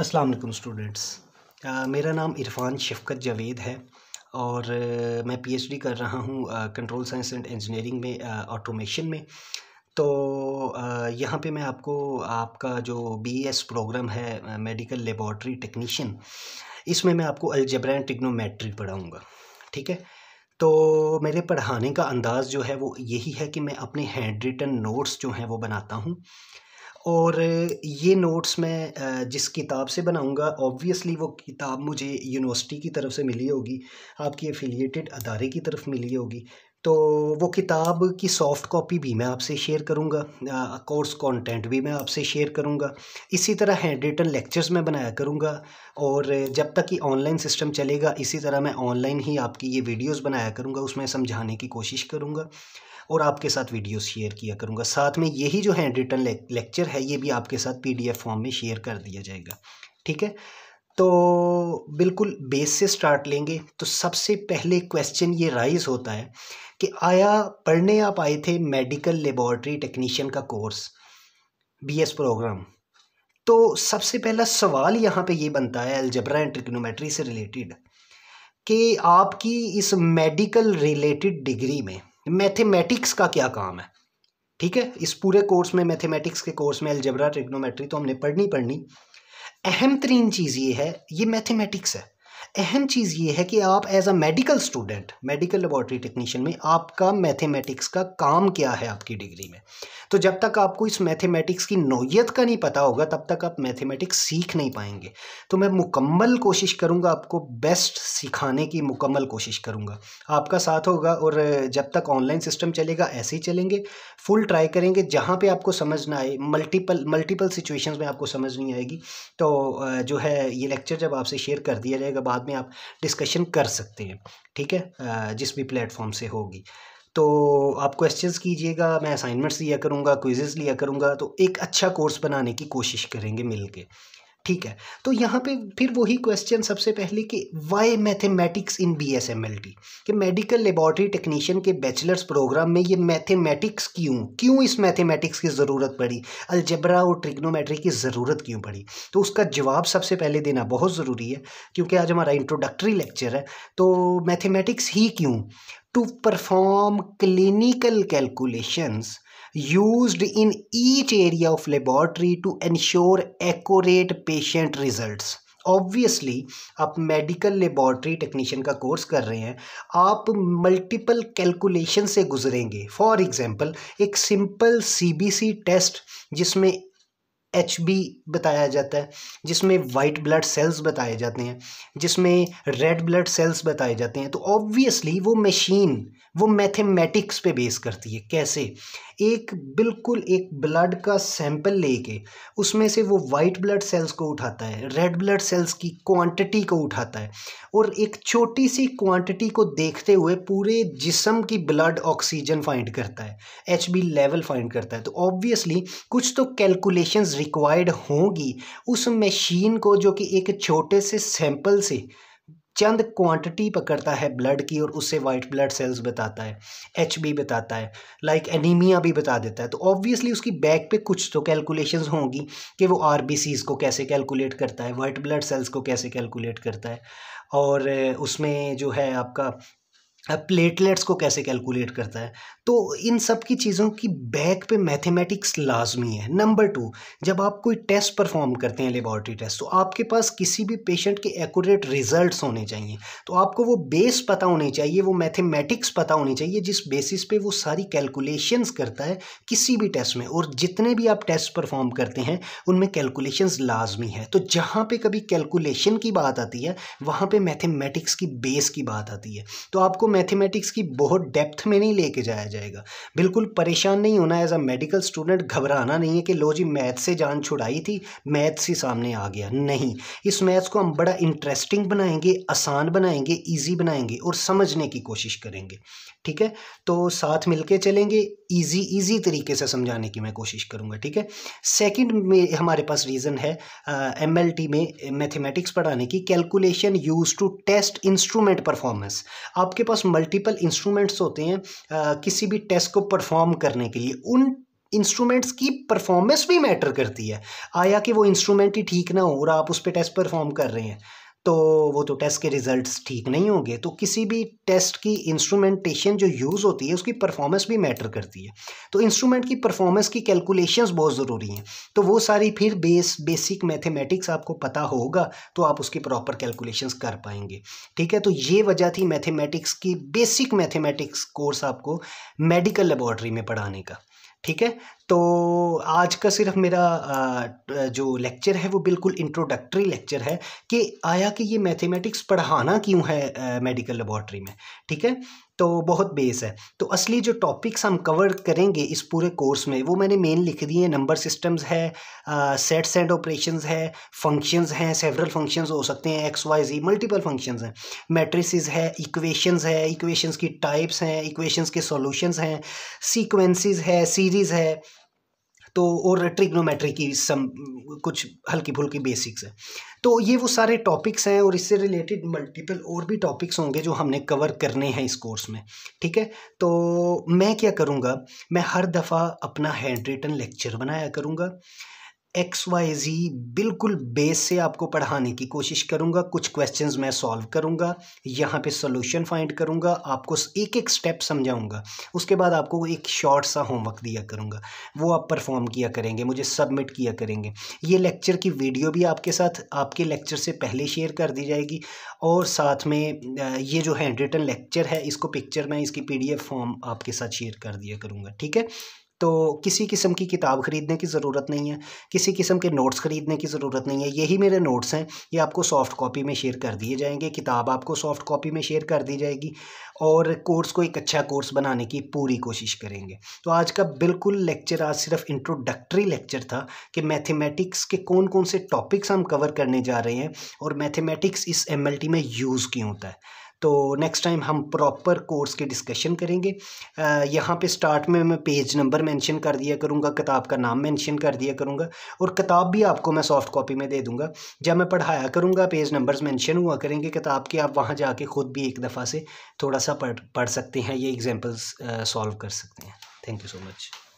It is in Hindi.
अस्सलाम वालेकुम स्टूडेंट्स मेरा नाम इरफान शफकत जावेद है और uh, मैं पीएचडी कर रहा हूँ कंट्रोल साइंस एंड इंजीनियरिंग में ऑटोमेशन uh, में तो uh, यहाँ पे मैं आपको आपका जो बीएस प्रोग्राम e है मेडिकल लेबॉर्ट्री टेक्नीशियन इसमें मैं आपको अल्जब्रा एंड टिग्नोमेट्री पढ़ाऊँगा ठीक है तो मेरे पढ़ाने का अंदाज़ जो है वो यही है कि मैं अपने हैंड रिटन नोट्स जो हैं वो बनाता हूँ और ये नोट्स मैं जिस किताब से बनाऊंगा ऑब्वियसली वो किताब मुझे यूनिवर्सिटी की तरफ से मिली होगी आपकी एफिलिएटेड अदारे की तरफ मिली होगी तो वो किताब की सॉफ्ट कॉपी भी मैं आपसे शेयर करूँगा कोर्स कंटेंट भी मैं आपसे शेयर करूँगा इसी तरह हैंड रिटन लेक्चर्स मैं बनाया करूँगा और जब तक कि ऑनलाइन सिस्टम चलेगा इसी तरह मैं ऑनलाइन ही आपकी ये वीडियोस बनाया करूँगा उसमें समझाने की कोशिश करूँगा और आपके साथ वीडियो शेयर किया करूँगा साथ में यही जो हैंड रिटन लेक्चर है ये भी आपके साथ पी फॉर्म में शेयर कर दिया जाएगा ठीक है तो बिल्कुल बेस से स्टार्ट लेंगे तो सबसे पहले क्वेश्चन ये राइज होता है कि आया पढ़ने आप आए थे मेडिकल लेबॉर्ट्री टेक्नीशियन का कोर्स बीएस प्रोग्राम तो सबसे पहला सवाल यहाँ पे ये बनता है अल्जबरा एंड ट्रिग्नोमेट्री से रिलेटेड कि आपकी इस मेडिकल रिलेटेड डिग्री में मैथमेटिक्स का क्या काम है ठीक है इस पूरे कोर्स में मैथमेटिक्स के कोर्स में अल्जबरा ट्रिग्नोमेट्री तो हमने पढ़नी पढ़नी अहम तरीन चीज़ ये है ये मैथमेटिक्स है अहम चीज़ ये है कि आप as a medical student medical laboratory technician में आपका मैथमेटिक्स का काम क्या है आपकी डिग्री में तो जब तक आपको इस मैथमेटिक्स की नोयत का नहीं पता होगा तब तक आप मैथमेटिक्स सीख नहीं पाएंगे तो मैं मुकम्मल कोशिश करूँगा आपको बेस्ट सिखाने की मुकम्मल कोशिश करूँगा आपका साथ होगा और जब तक ऑनलाइन सिस्टम चलेगा ऐसे ही चलेंगे फुल ट्राई करेंगे जहाँ पर आपको समझ ना आए मल्टीपल मल्टीपल सिचुएशन में आपको समझ नहीं आएगी तो जो है ये लेक्चर जब आपसे शेयर कर दिया जाएगा बाद बाद में आप डिस्कशन कर सकते हैं ठीक है जिस भी प्लेटफॉर्म से होगी तो आप क्वेश्चंस कीजिएगा मैं असाइनमेंट्स लिया करूँगा क्विजेज़ लिया करूँगा तो एक अच्छा कोर्स बनाने की कोशिश करेंगे मिलके ठीक है तो यहाँ पे फिर वही क्वेश्चन सबसे पहले कि why mathematics in B S M L T कि मेडिकल लेबॉर्ट्री टेक्नीशियन के बैचलर्स प्रोग्राम में ये मैथमेटिक्स क्यों क्यों इस मैथमेटिक्स की ज़रूरत पड़ी अलजबरा और ट्रिग्नोमेट्री की ज़रूरत क्यों पड़ी तो उसका जवाब सबसे पहले देना बहुत ज़रूरी है क्योंकि आज हमारा इंट्रोडक्टरी लेक्चर है तो मैथेमेटिक्स ही क्यों to perform clinical calculations used in each area of laboratory to ensure accurate patient results obviously आप मेडिकल लेबॉर्ट्री टेक्नीशियन का कोर्स कर रहे हैं आप मल्टीपल कैलकुलेशन से गुजरेंगे फॉर एग्जांपल एक सिंपल सीबीसी टेस्ट जिसमें एच बी बताया जाता है जिसमें वाइट ब्लड सेल्स बताए जाते हैं जिसमें रेड ब्लड सेल्स बताए जाते हैं तो ऑब्वियसली वो मशीन वो मैथमेटिक्स पे बेस करती है कैसे एक बिल्कुल एक ब्लड का सैंपल लेके उसमें से वो वाइट ब्लड सेल्स को उठाता है रेड ब्लड सेल्स की क्वांटिटी को उठाता है और एक छोटी सी क्वांटिटी को देखते हुए पूरे जिसम की ब्लड ऑक्सीजन फाइंड करता है एच बी लेवल फाइंड करता है तो ऑब्वियसली कुछ तो कैलकुलेशंस रिक्वायर्ड होंगी उस मशीन को जो कि एक छोटे से सैंपल से चंद क्वांटिटी पकड़ता है ब्लड की और उससे वाइट ब्लड सेल्स बताता है एच बी बताता है लाइक like एनीमिया भी बता देता है तो ऑब्वियसली उसकी बैक पे कुछ तो कैलकुलेशंस होंगी कि वो आर को कैसे कैलकुलेट करता है वाइट ब्लड सेल्स को कैसे कैलकुलेट करता है और उसमें जो है आपका प्लेटलेट्स को कैसे कैलकुलेट करता है तो इन सब की चीज़ों की बैक पे मैथमेटिक्स लाजमी है नंबर टू जब आप कोई टेस्ट परफॉर्म करते हैं लेबॉर्ट्री टेस्ट तो आपके पास किसी भी पेशेंट के एक्यूरेट रिजल्ट्स होने चाहिए तो आपको वो बेस पता होनी चाहिए वो मैथमेटिक्स पता होनी चाहिए जिस बेसिस पे वो सारी कैलकुलेशंस करता है किसी भी टेस्ट में और जितने भी आप टेस्ट परफॉर्म करते हैं उनमें कैलकुलेशंस लाजमी है तो जहाँ पर कभी कैलकुलेशन की बात आती है वहाँ पर मैथमेटिक्स की बेस की बात आती है तो आपको मैथमेटिक्स की बहुत डेप्थ में नहीं लेके जाया जाएगा बिल्कुल परेशान नहीं होना एज अ मेडिकल स्टूडेंट घबराना नहीं है कि लो जी मैथ से जान छुड़ाई थी मैथ्स ही सामने आ गया नहीं इस मैथ्स को हम बड़ा इंटरेस्टिंग बनाएंगे आसान बनाएंगे ईजी बनाएंगे और समझने की कोशिश करेंगे ठीक है तो साथ मिलके चलेंगे ईजी ईजी तरीके से समझाने की मैं कोशिश करूँगा ठीक है सेकंड में हमारे पास रीज़न है एम uh, में मैथमेटिक्स पढ़ाने की calculation use to test instrument performance आपके पास मल्टीपल इंस्ट्रूमेंट्स होते हैं uh, किसी भी टेस्ट को परफॉर्म करने के लिए उन इंस्ट्रूमेंट्स की परफॉर्मेंस भी मैटर करती है आया कि वो इंस्ट्रूमेंट ही ठीक ना हो और आप उस पर टेस्ट परफॉर्म कर रहे हैं तो वो तो टेस्ट के रिज़ल्ट्स ठीक नहीं होंगे तो किसी भी टेस्ट की इंस्ट्रूमेंटेशन जो यूज़ होती है उसकी परफॉर्मेंस भी मैटर करती है तो इंस्ट्रूमेंट की परफॉर्मेंस की कैलकुलेशंस बहुत ज़रूरी हैं तो वो सारी फिर बेस बेसिक मैथमेटिक्स आपको पता होगा तो आप उसकी प्रॉपर कैलकुलेशंस कर पाएंगे ठीक है तो ये वजह थी मैथेमेटिक्स की बेसिक मैथेमेटिक्स कोर्स आपको मेडिकल लेबॉर्ट्री में पढ़ाने का ठीक है तो आज का सिर्फ मेरा जो लेक्चर है वो बिल्कुल इंट्रोडक्टरी लेक्चर है कि आया कि ये मैथमेटिक्स पढ़ाना क्यों है मेडिकल लेबॉर्ट्री में ठीक है तो बहुत बेस है तो असली जो टॉपिक्स हम कवर करेंगे इस पूरे कोर्स में वो मैंने मेन लिख दिए हैं नंबर सिस्टम्स है सेट्स एंड ऑपरेशंस है फंक्शंस हैं सेवरल फंक्शंस हो सकते हैं X Y Z multiple functions हैं मैट्रिसेस है इक्वेशंस है इक्वेशंस की टाइप्स हैं इक्वेशंस के सॉल्यूशंस हैं सीक्वेंसेस है सीरीज़ है तो और ट्रिग्नोमेट्री की सम कुछ हल्की फुल्की बेसिक्स हैं तो ये वो सारे टॉपिक्स हैं और इससे रिलेटेड मल्टीपल और भी टॉपिक्स होंगे जो हमने कवर करने हैं इस कोर्स में ठीक है तो मैं क्या करूँगा मैं हर दफ़ा अपना हैंड रिटन लेक्चर बनाया करूँगा एक्स वाई जी बिल्कुल बेस से आपको पढ़ाने की कोशिश करूँगा कुछ क्वेश्चंस मैं सॉल्व करूँगा यहाँ पे सोल्यूशन फाइंड करूँगा आपको एक एक स्टेप समझाऊँगा उसके बाद आपको एक शॉर्ट सा होमवर्क दिया करूँगा वो आप परफॉर्म किया करेंगे मुझे सबमिट किया करेंगे ये लेक्चर की वीडियो भी आपके साथ आपके लेक्चर से पहले शेयर कर दी जाएगी और साथ में ये जो हैंड रिटन लेक्चर है इसको पिक्चर में इसकी पी फॉर्म आपके साथ शेयर कर दिया करूँगा ठीक है तो किसी किस्म की किताब ख़रीदने की ज़रूरत नहीं है किसी किस्म के नोट्स ख़रीदने की ज़रूरत नहीं है यही मेरे नोट्स हैं ये आपको सॉफ्ट कॉपी में शेयर कर दिए जाएंगे किताब आपको सॉफ्ट कॉपी में शेयर कर दी जाएगी और कोर्स को एक अच्छा कोर्स बनाने की पूरी कोशिश करेंगे तो आज का बिल्कुल लेक्चर आज सिर्फ इंट्रोडक्टरी लेक्चर था कि मैथमेटिक्स के कौन कौन से टॉपिक्स हम कवर करने जा रहे हैं और मैथमेटिक्स इस एम में यूज़ क्यों होता है तो नेक्स्ट टाइम हम प्रॉपर कोर्स की डिस्कशन करेंगे यहाँ पे स्टार्ट में मैं पेज नंबर मेंशन कर दिया करूँगा किताब का नाम मेंशन कर दिया करूँगा और किताब भी आपको मैं सॉफ्ट कॉपी में दे दूँगा जब मैं पढ़ाया करूँगा पेज नंबर्स मेंशन हुआ करेंगे किताब के आप वहाँ जाके ख़ुद भी एक दफ़ा से थोड़ा सा पढ़ पढ़ सकते हैं ये एग्जाम्पल्स सॉल्व कर सकते हैं थैंक यू सो मच